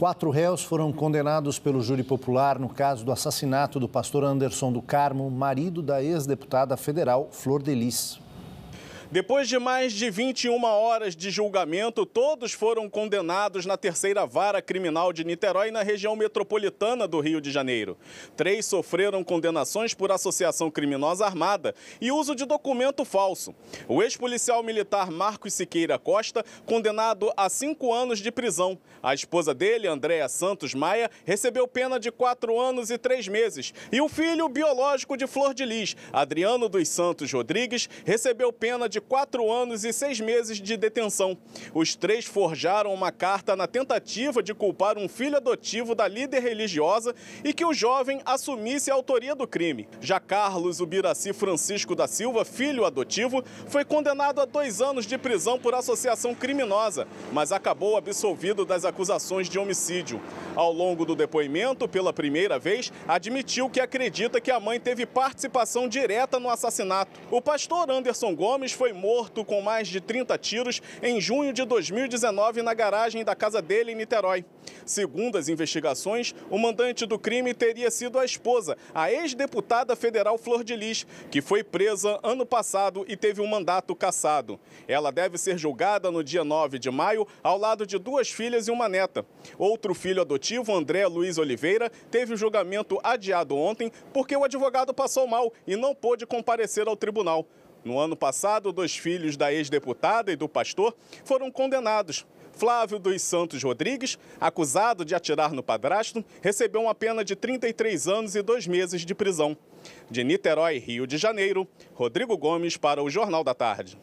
Quatro réus foram condenados pelo júri popular no caso do assassinato do pastor Anderson do Carmo, marido da ex-deputada federal Flor Delis. Depois de mais de 21 horas de julgamento, todos foram condenados na terceira vara criminal de Niterói, na região metropolitana do Rio de Janeiro. Três sofreram condenações por associação criminosa armada e uso de documento falso. O ex-policial militar Marcos Siqueira Costa, condenado a cinco anos de prisão. A esposa dele, Andréa Santos Maia, recebeu pena de quatro anos e três meses. E o filho biológico de Flor de Lis, Adriano dos Santos Rodrigues, recebeu pena de de quatro anos e seis meses de detenção. Os três forjaram uma carta na tentativa de culpar um filho adotivo da líder religiosa e que o jovem assumisse a autoria do crime. Já Carlos Ubiraci Francisco da Silva, filho adotivo, foi condenado a dois anos de prisão por associação criminosa, mas acabou absolvido das acusações de homicídio. Ao longo do depoimento, pela primeira vez, admitiu que acredita que a mãe teve participação direta no assassinato. O pastor Anderson Gomes foi foi morto com mais de 30 tiros em junho de 2019 na garagem da casa dele em Niterói. Segundo as investigações, o mandante do crime teria sido a esposa, a ex-deputada federal Flor de Lis, que foi presa ano passado e teve um mandato cassado. Ela deve ser julgada no dia 9 de maio, ao lado de duas filhas e uma neta. Outro filho adotivo, André Luiz Oliveira, teve o julgamento adiado ontem porque o advogado passou mal e não pôde comparecer ao tribunal. No ano passado, dois filhos da ex-deputada e do pastor foram condenados. Flávio dos Santos Rodrigues, acusado de atirar no padrasto, recebeu uma pena de 33 anos e dois meses de prisão. De Niterói, Rio de Janeiro, Rodrigo Gomes para o Jornal da Tarde.